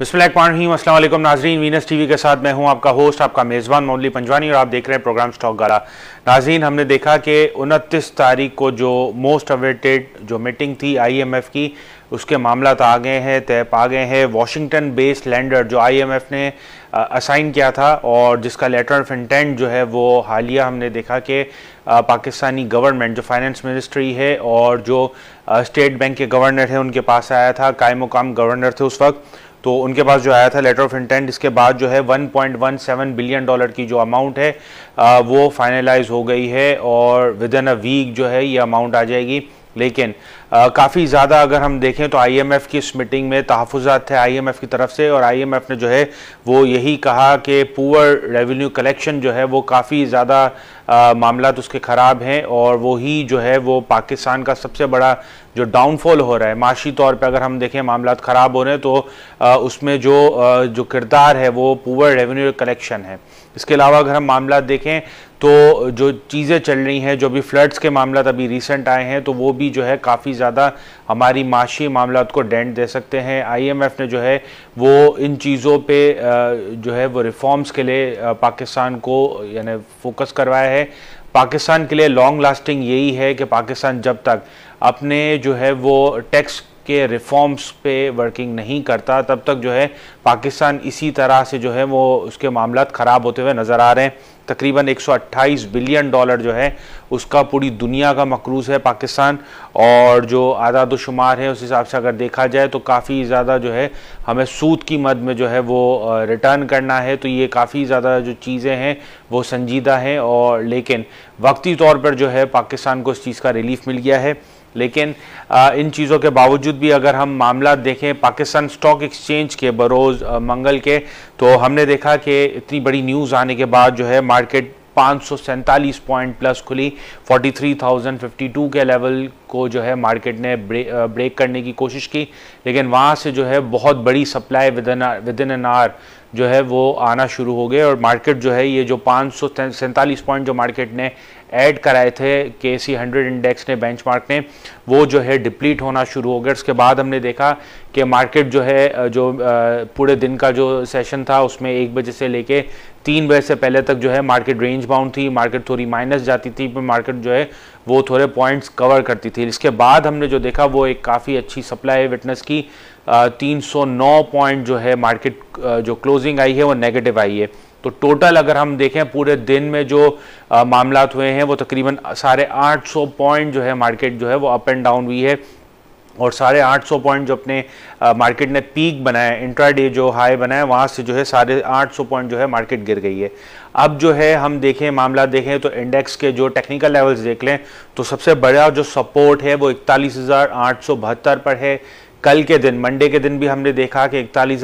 बिस्मिल्लाम नाजरीन Venus TV के साथ मैं हूं आपका होस्ट आपका मेज़बान मौली पंजवानी और आप देख रहे हैं प्रोग्राम स्टॉक गाला नाजरीन हमने देखा कि उनतीस तारीख को जो मोस्ट अवेटेड जो मीटिंग थी आईएमएफ की उसके मामला तो आ गए हैं तय पा गए हैं वाशिंगटन बेस्ड लैंडर जो आईएमएफ ने असाइन किया था और जिसका लेटर ऑफ इंटेंट जो है वो हालिया हमने देखा कि पाकिस्तानी गवर्नमेंट जो फाइनेंस मिनिस्ट्री है और जो स्टेट बैंक के गवर्नर हैं उनके पास आया था कायम गवर्नर थे उस वक्त तो उनके पास जो आया था लेटर ऑफ इंटेंट इसके बाद जो है 1.17 बिलियन डॉलर की जो अमाउंट है आ, वो फाइनलाइज हो गई है और विद इन अ वीक जो है ये अमाउंट आ जाएगी लेकिन काफ़ी ज़्यादा अगर हम देखें तो आईएमएफ की इस मीटिंग में तहफ़ात थे आईएमएफ की तरफ से और आईएमएफ ने जो है वो यही कहा कि पुअर रेवेन्यू कलेक्शन जो है वो काफ़ी ज़्यादा मामला तो उसके ख़राब हैं और वही जो है वो पाकिस्तान का सबसे बड़ा जो डाउनफॉल हो रहा है माशी तौर पर अगर हम देखें मामला ख़राब हो रहे हैं तो आ, उसमें जो आ, जो किरदार है वो पुअर रेवेन्यू कलेक्शन है इसके अलावा अगर हम मामला देखें तो जो चीज़ें चल रही हैं जो भी फ्लड्स के मामला अभी रिसेंट आए हैं तो वो भी जो है काफ़ी ज़्यादा हमारी माशी मामला को डेंट दे सकते हैं आईएमएफ ने जो है वो इन चीज़ों पे जो है वो रिफॉर्म्स के लिए पाकिस्तान को यानी फोकस करवाया है पाकिस्तान के लिए लॉन्ग लास्टिंग यही है कि पाकिस्तान जब तक अपने जो है वो टैक्स के रिफॉर्म्स पे वर्किंग नहीं करता तब तक जो है पाकिस्तान इसी तरह से जो है वो उसके मामला ख़राब होते हुए नज़र आ रहे हैं तकरीबन 128 बिलियन डॉलर जो है उसका पूरी दुनिया का मकरूज है पाकिस्तान और जो आदाद शुमार है उस हिसाब से अगर देखा जाए तो काफ़ी ज़्यादा जो है हमें सूद की मद में जो है वो रिटर्न करना है तो ये काफ़ी ज़्यादा जो चीज़ें हैं वो संजीदा हैं और लेकिन वक्ती तौर पर जो है पाकिस्तान को इस चीज़ का रिलीफ मिल गया है लेकिन इन चीज़ों के बावजूद भी अगर हम मामला देखें पाकिस्तान स्टॉक एक्सचेंज के बरोज़ मंगल के तो हमने देखा कि इतनी बड़ी न्यूज़ आने के बाद जो है मार्केट पाँच पॉइंट प्लस खुली 43,052 के लेवल को जो है मार्केट ने ब्रे, ब्रेक करने की कोशिश की लेकिन वहाँ से जो है बहुत बड़ी supply with in N R जो है वो आना शुरू हो गए और मार्केट जो है ये जो पाँच पॉइंट जो मार्केट ने ऐड कराए थे के सी हंड्रेड इंडेक्स ने बेंचमार्क ने वो जो है डिप्लीट होना शुरू हो गया उसके बाद हमने देखा कि मार्केट जो है जो पूरे दिन का जो सेशन था उसमें एक बजे से लेके तीन बजे से पहले तक जो है मार्केट रेंज बाउंड थी मार्केट थोड़ी माइनस जाती थी पर मार्केट जो है वो थोड़े पॉइंट्स कवर करती थी इसके बाद हमने जो देखा वो एक काफ़ी अच्छी सप्लाई विटनेस की तीन सौ नौ पॉइंट जो है मार्केट जो क्लोजिंग आई है वो नेगेटिव आई है तो टोटल अगर हम देखें पूरे दिन में जो मामला हुए हैं वो तकरीबन साढ़े आठ सौ पॉइंट जो है मार्केट जो है वो अप एंड डाउन हुई है और साढ़े आठ सौ पॉइंट जो अपने मार्केट ने पीक बनाया इंट्रा डे जो हाई बनाया वहाँ से जो है साढ़े आठ सौ पॉइंट जो है मार्केट गिर गई है अब जो है हम देखें मामला देखें तो इंडेक्स के जो टेक्निकल लेवल्स देख लें तो सबसे बड़ा जो सपोर्ट है वो इकतालीस हज़ार आठ सौ बहत्तर पर है कल के दिन मंडे के दिन भी हमने देखा कि इकतालीस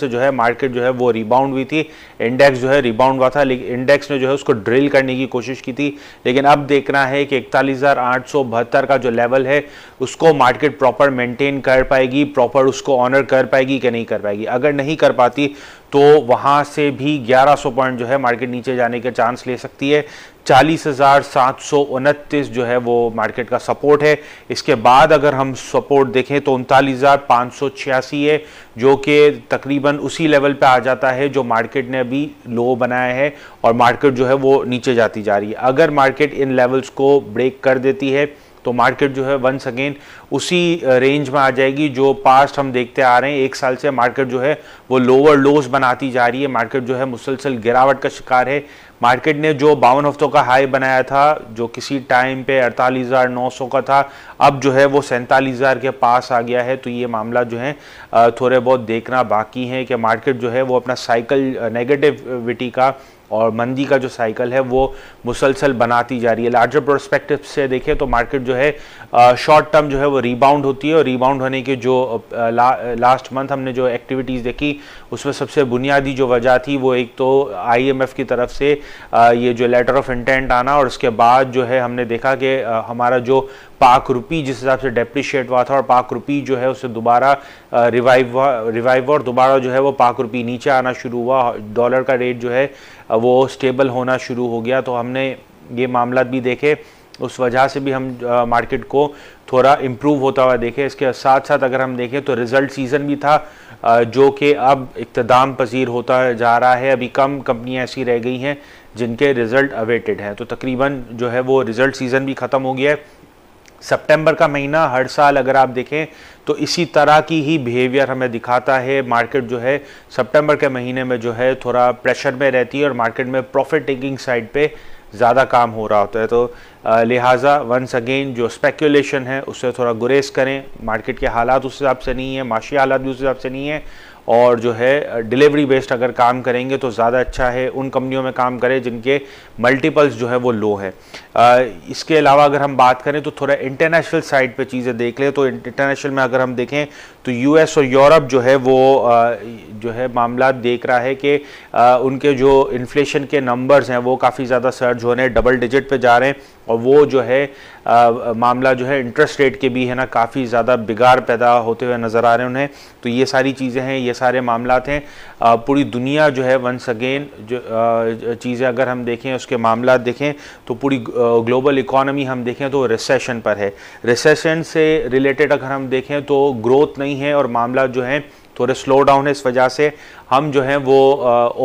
से जो है मार्केट जो है वो रिबाउंड हुई थी इंडेक्स जो है रिबाउंड हुआ था लेकिन इंडेक्स ने जो है उसको ड्रिल करने की कोशिश की थी लेकिन अब देखना है कि इकतालीस का जो लेवल है उसको मार्केट प्रॉपर मेंटेन कर पाएगी प्रॉपर उसको ऑनर कर पाएगी कि नहीं कर पाएगी अगर नहीं कर पाती तो वहाँ से भी 1100 पॉइंट जो है मार्केट नीचे जाने के चांस ले सकती है चालीस हज़ार सात सौ उनतीस जो है वो मार्केट का सपोर्ट है इसके बाद अगर हम सपोर्ट देखें तो उनतालीस हज़ार पाँच सौ छियासी है जो कि तकरीबन उसी लेवल पे आ जाता है जो मार्केट ने अभी लो बनाया है और मार्केट जो है वो नीचे जाती जा रही है अगर मार्केट इन लेवल्स को ब्रेक कर देती है तो मार्केट जो है वंस अगेन उसी रेंज में आ जाएगी जो पास्ट हम देखते आ रहे हैं एक साल से मार्केट जो है वो लोअर लोस बनाती जा रही है मार्केट जो है मुसलसल गिरावट का शिकार है मार्केट ने जो बावन हफ्तों का हाई बनाया था जो किसी टाइम पे अड़तालीस हज़ार नौ सौ का था अब जो है वो सैंतालीस हज़ार के पास आ गया है तो ये मामला जो है थोड़े बहुत देखना बाकी है कि मार्केट जो है वो अपना साइकिल नेगेटिविटी का और मंदी का जो साइकिल है वो मुसलसल बनाती जा रही है लार्जर प्रोस्पेक्टिव से देखें तो मार्केट जो है शॉर्ट टर्म जो है वो रीबाउंड होती है और रीबाउंड होने की जो ला, लास्ट मंथ हमने जो एक्टिविटीज़ देखी उसमें सबसे बुनियादी जो वजह थी वो एक तो आईएमएफ की तरफ से ये जो लेटर ऑफ इंटेंट आना और उसके बाद जो है हमने देखा कि हमारा जो पाक रुपी जिस हिसाब से डेप्रिशिएट हुआ था और पाक रुपी जो है उसे दोबारा रिवाइव रिवाइव और दोबारा जो है वो पाक रुपी नीचे आना शुरू हुआ डॉलर का रेट जो है वो स्टेबल होना शुरू हो गया तो हमने ये मामला भी देखे उस वजह से भी हम मार्केट को थोड़ा इम्प्रूव होता हुआ देखे इसके साथ साथ अगर हम देखें तो रिज़ल्ट सीज़न भी था जो कि अब इकतदाम पजीर होता जा रहा है अभी कम कंपनियां ऐसी रह गई हैं जिनके रिज़ल्ट अवेटेड हैं तो तकरीबन जो है वो रिज़ल्ट सीज़न भी ख़त्म हो गया है सितंबर का महीना हर साल अगर आप देखें तो इसी तरह की ही बिहेवियर हमें दिखाता है मार्केट जो है सितंबर के महीने में जो है थोड़ा प्रेशर में रहती है और मार्केट में प्रॉफिट टेकिंग साइड पे ज़्यादा काम हो रहा होता है तो लिहाजा वंस अगेन जो स्पेकुलेशन है उससे थोड़ा गुरेज करें मार्केट के हालात उस हिसाब से नहीं है माशी हालात भी उस हिसाब से नहीं है और जो है डिलीवरी बेस्ड अगर काम करेंगे तो ज़्यादा अच्छा है उन कंपनियों में काम करें जिनके मल्टीपल्स जो है वो लो है इसके अलावा अगर हम बात करें तो थोड़ा इंटरनेशनल साइड पे चीज़ें देख लें तो इंटरनेशनल में अगर हम देखें तो यूएस और यूरोप जो है वो जो है मामला देख रहा है कि उनके जो इन्फ्लेशन के नंबर्स हैं वो काफ़ी ज़्यादा सर्ज हो रहे हैं डबल डिजिट पर जा रहे हैं और वो जो है आ, मामला जो है इंटरेस्ट रेट के भी है ना काफ़ी ज़्यादा बिगाड़ पैदा होते हुए नज़र आ रहे हैं उन्हें तो ये सारी चीज़ें हैं ये सारे मामला हैं पूरी दुनिया जो है वंस अगेन जो चीज़ें अगर हम देखें उसके मामला देखें तो पूरी ग्लोबल इकोनॉमी हम देखें तो रिसेशन पर है रिसेशन से रिलेटेड अगर हम देखें तो ग्रोथ नहीं है और मामला जो है थोड़े स्लो डाउन है इस वजह से हम जो हैं वो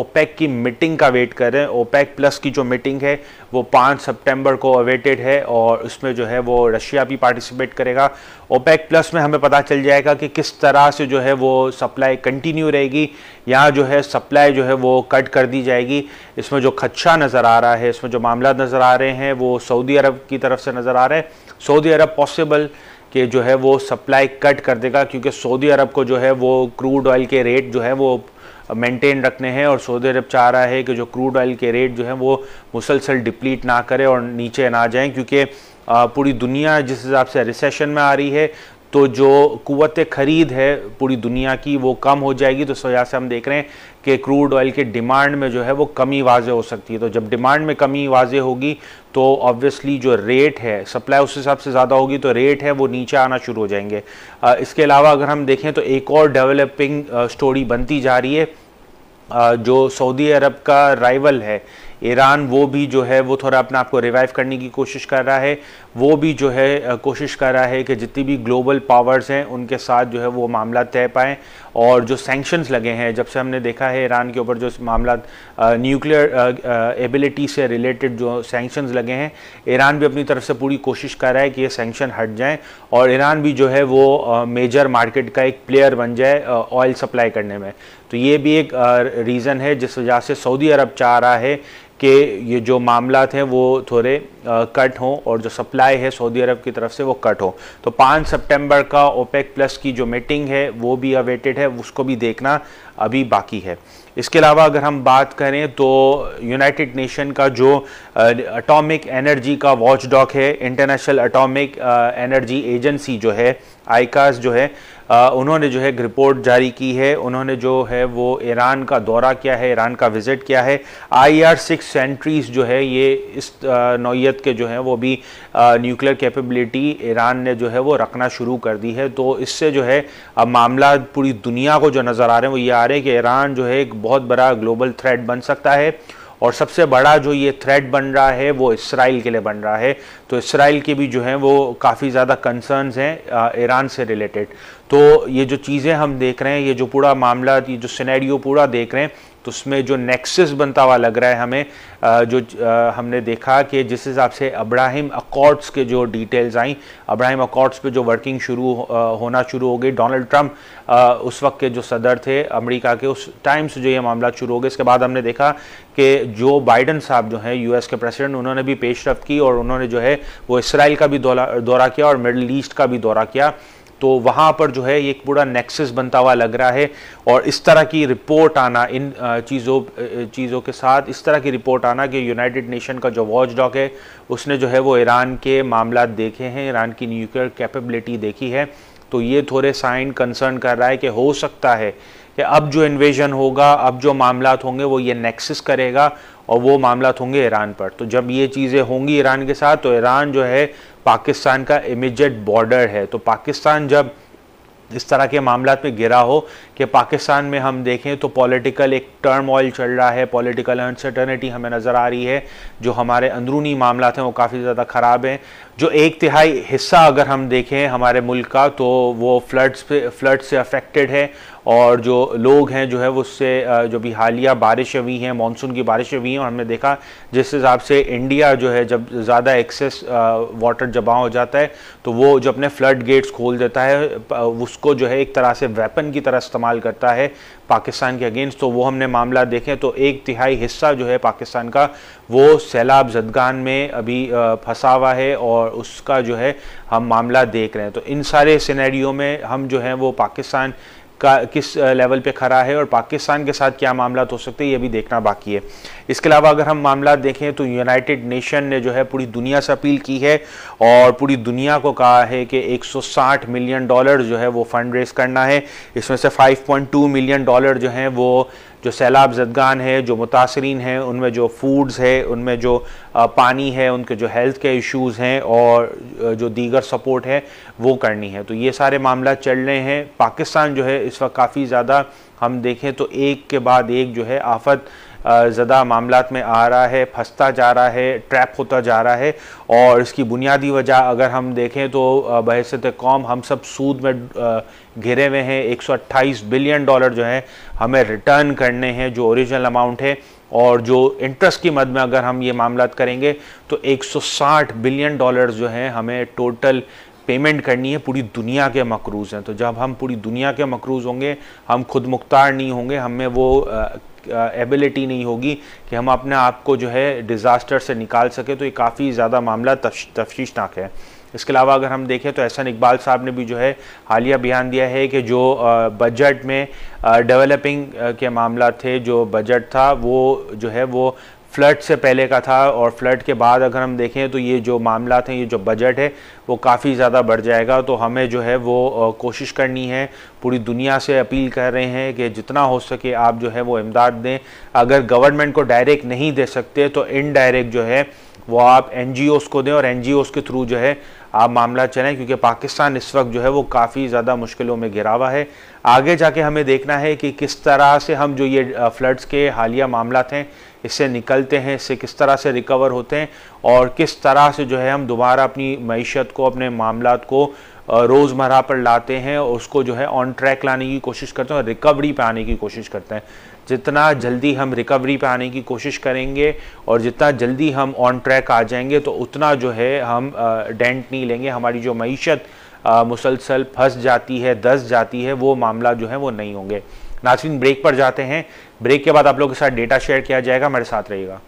ओपेक की मीटिंग का वेट कर रहे हैं ओपेक प्लस की जो मीटिंग है वो पाँच सितंबर को अवेटेड है और उसमें जो है वो रशिया भी पार्टिसिपेट करेगा ओपेक प्लस में हमें पता चल जाएगा कि किस तरह से जो है वो सप्लाई कंटिन्यू रहेगी या जो है सप्लाई जो है वो कट कर दी जाएगी इसमें जो खदशा नज़र आ रहा है इसमें जो मामला नज़र आ रहे हैं वो सऊदी अरब की तरफ से नज़र आ रहे हैं सऊदी अरब पॉसिबल कि जो है वो सप्लाई कट कर देगा क्योंकि सऊदी अरब को जो है वो क्रूड ऑयल के रेट जो है वो मेंटेन रखने हैं और सऊदी अरब चाह रहा है कि जो क्रूड ऑयल के रेट जो है वो मुसलसल डिप्लीट ना करें और नीचे ना जाएं क्योंकि पूरी दुनिया जिस हिसाब से रिसेशन में आ रही है तो जो कुत ख़रीद है पूरी दुनिया की वो कम हो जाएगी तो इस वजह से हम देख रहे हैं कि क्रूड ऑयल के डिमांड में जो है वो कमी वाजे हो सकती है तो जब डिमांड में कमी वाजे होगी तो ऑब्वियसली जो रेट है सप्लाई उस हिसाब से ज़्यादा होगी तो रेट है वो नीचे आना शुरू हो जाएंगे इसके अलावा अगर हम देखें तो एक और डेवलपिंग स्टोरी बनती जा रही है जो सऊदी अरब का राइवल है ईरान वो भी जो है वो थोड़ा अपने आप को रिवाइव करने की कोशिश कर रहा है वो भी जो है कोशिश कर रहा है कि जितनी भी ग्लोबल पावर्स हैं उनके साथ जो है वो मामला तय पाएँ और जो सैंक्शंस लगे हैं जब से हमने देखा है ईरान के ऊपर जो मामला न्यूक्लियर एबिलिटी से रिलेटेड जो सेंक्शंस लगे हैं ईरान भी अपनी तरफ से पूरी कोशिश कर रहा है कि ये सेंक्शन हट जाएँ और ईरान भी जो है वो मेजर मार्केट का एक प्लेयर बन जाए ऑयल सप्लाई करने में तो ये भी एक रीज़न है जिस वजह से सऊदी अरब चाह रहा है कि ये जो मामला हैं वो थोड़े कट हों और जो सप्लाई है सऊदी अरब की तरफ से वो कट हो तो पाँच सितंबर का ओपेक प्लस की जो मीटिंग है वो भी अवेटेड है उसको भी देखना अभी बाकी है इसके अलावा अगर हम बात करें तो यूनाइटेड नेशन का जो अटोमिक एनर्जी का वॉच डॉक है इंटरनेशनल अटोमिक एनर्जी एजेंसी जो है आईकास जो है उन्होंने जो है एक रिपोर्ट जारी की है उन्होंने जो है वो ईरान का दौरा किया है ईरान का विज़िट किया है आई आर सिक्स सेंट्रीज जो है ये इस नौीयत के जो है वो भी न्यूक्लियर कैपेबिलिटी ईरान ने जो है वो रखना शुरू कर दी है तो इससे जो है अब मामला पूरी दुनिया को जो नज़र आ रहे हैं वो ये आ रहे हैं कि ईरान जो है एक बहुत बड़ा ग्लोबल थ्रेड बन सकता है और सबसे बड़ा जो ये थ्रेड बन रहा है वो इसराइल के लिए बन रहा है तो इसराइल के भी जो हैं वो काफ़ी ज़्यादा कंसर्नस हैं ईरान से रिलेटेड तो ये जो चीज़ें हम देख रहे हैं ये जो पूरा मामला ये जो सिनेरियो पूरा देख रहे हैं तो उसमें जो नेक्सस बनता हुआ लग रहा है हमें जो हमने देखा कि जिस हिसाब से अब्राहिम अकॉर्ड्स के जो डिटेल्स आई अब्राहिम अकॉर्ड्स पे जो वर्किंग शुरू होना शुरू हो गई डोनाल्ड ट्रंप उस वक्त के जो सदर थे अमेरिका के उस टाइम से जो ये मामला शुरू हो गया इसके बाद हमने देखा कि जो बाइडन साहब जो हैं यूएस के प्रेसिडेंट उन्होंने भी पेशरफ की और उन्होंने जो है वो इसराइल का भी दौरा किया और मिडल ईस्ट का भी दौरा किया तो वहाँ पर जो है एक पूरा नेक्सस बनता हुआ लग रहा है और इस तरह की रिपोर्ट आना इन चीज़ों चीज़ों के साथ इस तरह की रिपोर्ट आना कि यूनाइटेड नेशन का जो वॉच डॉग है उसने जो है वो ईरान के मामला देखे हैं ईरान की न्यूक्लियर कैपेबिलिटी देखी है तो ये थोड़े साइन कंसर्न कर रहा है कि हो सकता है कि अब जो इन्वेजन होगा अब जो मामला होंगे वो ये नेक्सिस करेगा और वो मामला होंगे ईरान पर तो जब ये चीज़ें होंगी ईरान के साथ तो ईरान जो है पाकिस्तान का इमीजिएट बॉर्डर है तो पाकिस्तान जब इस तरह के मामला में गिरा हो कि पाकिस्तान में हम देखें तो पॉलिटिकल एक टर्म ऑयल चल रहा है पॉलिटिकल अनसर्टनिटी हमें नज़र आ रही है जो हमारे अंदरूनी मामला हैं वो काफ़ी ज़्यादा ख़राब हैं जो एक तिहाई हिस्सा अगर हम देखें हमारे मुल्क का तो वो फ्लड्स पे फ्लड से अफेक्टेड है और जो लोग हैं जो है उससे जो भी हालिया बारिश हुई हैं मानसून की बारिश हुई हैं और हमने देखा जिस हिसाब से इंडिया जो है जब ज़्यादा एक्सेस वाटर जमा हो जाता है तो वो जो अपने फ्लड गेट्स खोल देता है उसको जो है एक तरह से वेपन की तरह इस्तेमाल करता है पाकिस्तान के अगेंस्ट तो वो हमने मामला देखे तो एक तिहाई हिस्सा जो है पाकिस्तान का वो सैलाब जदगान में अभी फंसा हुआ है और उसका जो है हम मामला देख रहे हैं तो इन सारे सिनेरियो में हम जो है वो पाकिस्तान का किस लेवल पे खड़ा है और पाकिस्तान के साथ क्या मामला हो सकते हैं ये भी देखना बाकी है इसके अलावा अगर हम मामला देखें तो यूनाइटेड नेशन ने जो है पूरी दुनिया से अपील की है और पूरी दुनिया को कहा है कि 160 मिलियन डॉलर जो है वो फंड रेज करना है इसमें से 5.2 मिलियन डॉलर जो है वो जो सैलाब जदगान है जो मुतासरीन हैं उनमें जो फूड्स है उनमें जो पानी है उनके जो हेल्थ के इश्यूज़ हैं और जो दीगर सपोर्ट है वो करनी है तो ये सारे मामला चल रहे हैं पाकिस्तान जो है इस वक्त काफ़ी ज़्यादा हम देखें तो एक के बाद एक जो है आफत ज़्यादा मामला में आ रहा है फंसता जा रहा है ट्रैप होता जा रहा है और इसकी बुनियादी वजह अगर हम देखें तो बहसत कौम हम सब सूद में घिरे हुए हैं 128 बिलियन डॉलर जो है हमें रिटर्न करने हैं जो ओरिजिनल अमाउंट है और जो इंटरेस्ट की मद में अगर हम ये मामला करेंगे तो 160 बिलियन डॉलर्स जो हैं हमें टोटल पेमेंट करनी है पूरी दुनिया के मकरूज़ हैं तो जब हम पूरी दुनिया के मकरूज़ होंगे हम खुद मुख्तार नहीं होंगे हमें वो एबिलिटी नहीं होगी कि हम अपने आप को जो है डिज़ास्टर से निकाल सके तो ये काफ़ी ज़्यादा मामला तफ्शीशनाक है इसके अलावा अगर हम देखें तो एहसन इकबाल साहब ने भी जो है हालिया बयान दिया है कि जो बजट में डेवलपिंग के मामला थे जो बजट था वो जो है वो फ्लड से पहले का था और फ्लड के बाद अगर हम देखें तो ये जो मामला थे ये जो बजट है वो काफ़ी ज़्यादा बढ़ जाएगा तो हमें जो है वो कोशिश करनी है पूरी दुनिया से अपील कर रहे हैं कि जितना हो सके आप जो है वो इमदाद दें अगर गवर्नमेंट को डायरेक्ट नहीं दे सकते तो इनडायरेक्ट जो है वो आप एन को दें और एन के थ्रू जो है आप मामला चलें क्योंकि पाकिस्तान इस वक्त जो है वो काफ़ी ज़्यादा मुश्किलों में घिरा हुआ है आगे जाके हमें देखना है कि किस तरह से हम जो ये फ्लड्स के हालिया मामला थे इससे निकलते हैं इससे किस तरह से रिकवर होते हैं और किस तरह से जो है हम दोबारा अपनी मीशत को अपने मामला को रोज़मर्रा पर लाते हैं और उसको जो है ऑन ट्रैक लाने की कोशिश करते हैं और रिकवरी पे आने की कोशिश करते हैं जितना जल्दी हम रिकवरी पे आने की कोशिश करेंगे और जितना जल्दी हम ऑन ट्रैक आ जाएंगे तो उतना जो है हम डेंट नहीं लेंगे हमारी जो मीशत मुसलसल फंस जाती है दस जाती है वो मामला जो है वो नहीं होंगे नाचिन ब्रेक पर जाते हैं ब्रेक के बाद आप लोग के साथ डेटा शेयर किया जाएगा मेरे साथ रहिएगा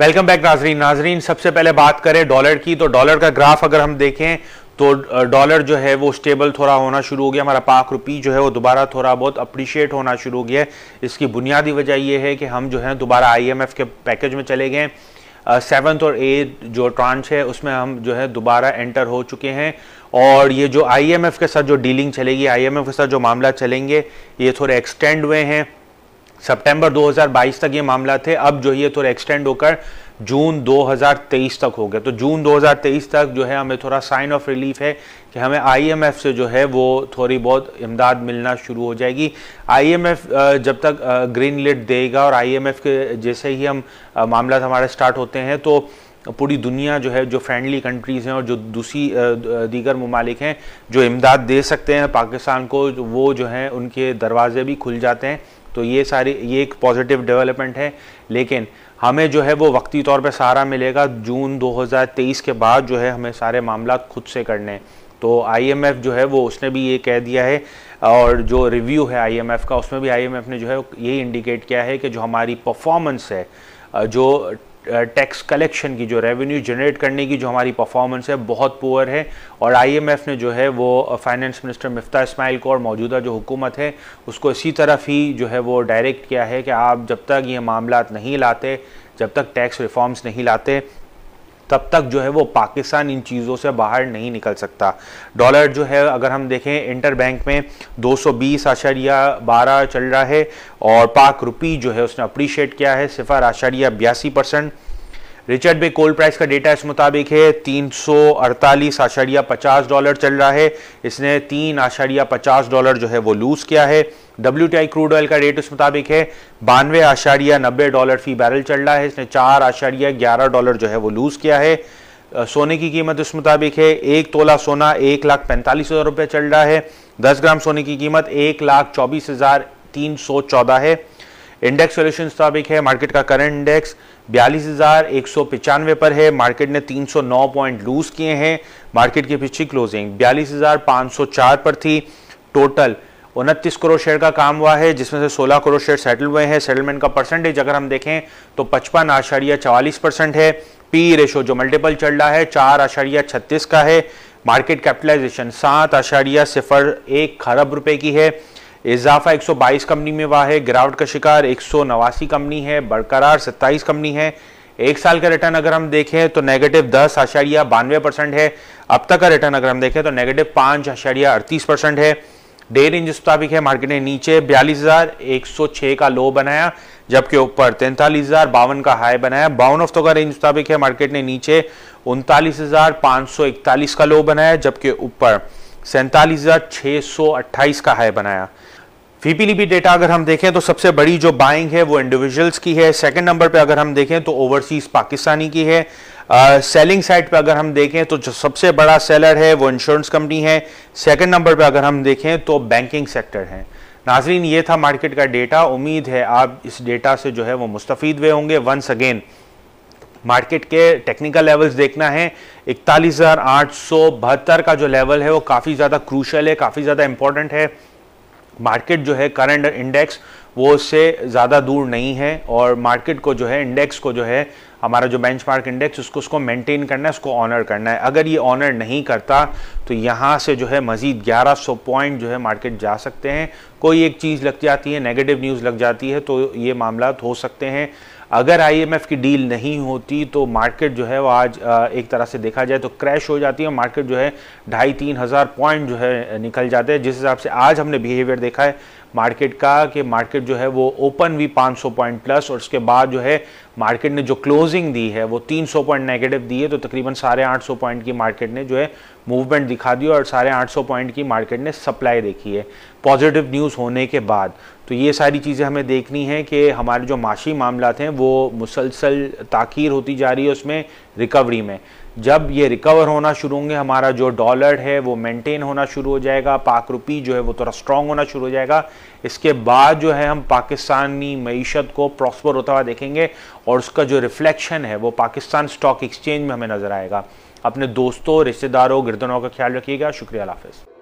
वेलकम बैक नाजरीन नाजरीन सबसे पहले बात करें डॉलर की तो डॉलर का ग्राफ अगर हम देखें तो डॉलर जो है वो स्टेबल थोड़ा होना शुरू हो गया हमारा पाक रुपी जो है वो दोबारा थोड़ा बहुत अप्रिशिएट होना शुरू हो गया इसकी बुनियादी वजह ये है कि हम जो है दोबारा आईएमएफ के पैकेज में चले गए सेवन्थ और एट जो ट्रांच है उसमें हम जो है दोबारा एंटर हो चुके हैं और ये जो आईएमएफ के साथ जो डीलिंग चलेगी आईएमएफ के साथ जो मामला चलेंगे ये थोड़े एक्सटेंड हुए हैं सितंबर 2022 तक ये मामला थे अब जो ये थोड़े एक्सटेंड होकर जून 2023 तक हो गया तो जून 2023 तक जो है हमें थोड़ा साइन ऑफ रिलीफ है कि हमें आईएमएफ से जो है वो थोड़ी बहुत इमदाद मिलना शुरू हो जाएगी आईएमएफ जब तक ग्रीन लिट देगा और आईएमएफ के जैसे ही हम मामला हमारे स्टार्ट होते हैं तो पूरी दुनिया जो है जो फ्रेंडली कंट्रीज़ हैं और जो दूसरी दीगर ममालिक हैं जो इमदाद दे सकते हैं पाकिस्तान को वो जो हैं उनके दरवाजे भी खुल जाते हैं तो ये सारी ये एक पॉजिटिव डेवलपमेंट है लेकिन हमें जो है वो वक्ती तौर पे सहारा मिलेगा जून 2023 के बाद जो है हमें सारे मामला खुद से करने तो आईएमएफ जो है वो उसने भी ये कह दिया है और जो रिव्यू है आईएमएफ का उसमें भी आईएमएफ ने जो है यही इंडिकेट किया है कि जो हमारी परफॉर्मेंस है जो टैक्स कलेक्शन की जो रेवेन्यू जनरेट करने की जो हमारी परफॉर्मेंस है बहुत पुअर है और आईएमएफ ने जो है वो फाइनेंस मिनिस्टर मिफ्ता इस्माइल को और मौजूदा जो हुकूमत है उसको इसी तरफ ही जो है वो डायरेक्ट किया है कि आप जब तक ये मामला नहीं लाते जब तक टैक्स रिफॉर्म्स नहीं लाते तब तक जो है वो पाकिस्तान इन चीज़ों से बाहर नहीं निकल सकता डॉलर जो है अगर हम देखें इंटर बैंक में दो सौ बीस आशारिया बारह चल रहा है और पाक रुपी जो है उसने अप्रिशिएट किया है सिफर आशारिया बयासी percent Richard Bay coal price का डेटा इस मुताबिक है तीन सौ अड़तालीस आशारिया पचास डॉलर चल रहा है इसने तीन आशारिया पचास डॉलर जो है वो लूज़ किया है W T I crude oil का रेट उस मुताबिक है बानवे आशारिया नब्बे डॉलर फी बैरल चल रहा है इसने चार आशारिया ग्यारह डॉलर जो है वो लूज़ किया है सोने की कीमत इस मुताबिक है एक तोला सोना एक लाख पैंतालीस हज़ार रुपये चल रहा है दस ग्राम सोने की कीमत एक लाख चौबीस हज़ार तीन सौ चौदह है इंडेक्स सोल्यूशन मुताबिक है मार्केट का करंट इंडेक्स बयालीस हज़ार एक सौ पर है मार्केट ने 309 पॉइंट लूज किए हैं मार्केट की पिछली क्लोजिंग बयालीस हज़ार पाँच सौ चार पर थी टोटल उनतीस करोड़ शेयर का काम हुआ है जिसमें से 16 करोड़ शेयर सेटल हुए हैं सेटलमेंट का परसेंटेज अगर हम देखें तो पचपन आशारिया चवालीस परसेंट है पी रेशो जो मल्टीपल चल रहा है चार आशारिया छत्तीस का है मार्केट कैपिटलाइजेशन सात आशारिया सिफर एक खरब रुपए की है इजाफा 122 कंपनी में हुआ है गिरावट का शिकार एक कंपनी है बरकरार 27 कंपनी है एक साल का रिटर्न अगर हम देखें तो नेगेटिव दस आशारिया बानवे परसेंट है अब तक का रिटर्न अगर हम देखें तो नेगेटिव पांच आशारिया अड़तीस परसेंट है डे रेंज इस मुताबिक है मार्केट ने नीचे बयालीस हजार एक सौ छह का लो बनाया जबकि ऊपर तैंतालीस हजार बावन का हाई बनाया बावन हफ्तों का रेंज मुताबिक है मार्केट ने नीचे उनतालीस हजार पांच सौ इकतालीस का लो बनाया जबकि ऊपर सैंतालीस हजार छह सौ अट्ठाईस का हाई बनाया पीपीलीबी डेटा अगर हम देखें तो सबसे बड़ी जो बाइंग है वो इंडिविजुअल्स की है सेकंड नंबर पे अगर हम देखें तो ओवरसीज पाकिस्तानी की है सेलिंग uh, साइड पे अगर हम देखें तो जो सबसे बड़ा सेलर है वो इंश्योरेंस कंपनी है सेकंड नंबर पे अगर हम देखें तो बैंकिंग सेक्टर है नाजरीन ये था मार्केट का डेटा उम्मीद है आप इस डेटा से जो है वो मुस्तफ़ हुए होंगे वंस अगेन मार्केट के टेक्निकल लेवल्स देखना है इकतालीस का जो लेवल है वो काफ़ी ज़्यादा क्रूशल है काफ़ी ज़्यादा इंपॉर्टेंट है मार्केट जो है करंट इंडेक्स वो उससे ज़्यादा दूर नहीं है और मार्केट को जो है इंडेक्स को जो है हमारा जो बेंचमार्क इंडेक्स उसको उसको मेंटेन करना है उसको ऑनर करना है अगर ये ऑनर नहीं करता तो यहाँ से जो है मज़ीद 1100 पॉइंट जो है मार्केट जा सकते हैं कोई एक चीज़ लग जाती है नेगेटिव न्यूज़ लग जाती है तो ये मामला हो सकते हैं अगर आईएमएफ की डील नहीं होती तो मार्केट जो है वो आज एक तरह से देखा जाए तो क्रैश हो जाती है मार्केट जो है ढाई तीन हज़ार पॉइंट जो है निकल जाते हैं जिस हिसाब से आज हमने बिहेवियर देखा है मार्केट का कि मार्केट जो है वो ओपन भी 500 पॉइंट प्लस और उसके बाद जो है मार्केट ने जो क्लोजिंग दी है वो 300 पॉइंट नेगेटिव दी है तो तकरीबन साढ़े आठ पॉइंट की मार्केट ने जो है मूवमेंट दिखा दी और साढ़े आठ पॉइंट की मार्केट ने सप्लाई देखी है पॉजिटिव न्यूज़ होने के बाद तो ये सारी चीज़ें हमें देखनी है कि हमारे जो माशी मामला हैं वो मुसलसल ताखीर होती जा रही है उसमें रिकवरी में जब ये रिकवर होना शुरू होंगे हमारा जो डॉलर है वो मेंटेन होना शुरू हो जाएगा पाक रुपी जो है वो थोड़ा स्ट्रांग होना शुरू हो जाएगा इसके बाद जो है हम पाकिस्तानी मीशत को प्रॉस्पर होता हुआ देखेंगे और उसका जो रिफ्लेक्शन है वो पाकिस्तान स्टॉक एक्सचेंज में हमें नज़र आएगा अपने दोस्तों रिश्तेदारों गिरदनों का ख्याल रखिएगा शुक्रिया हाफिज़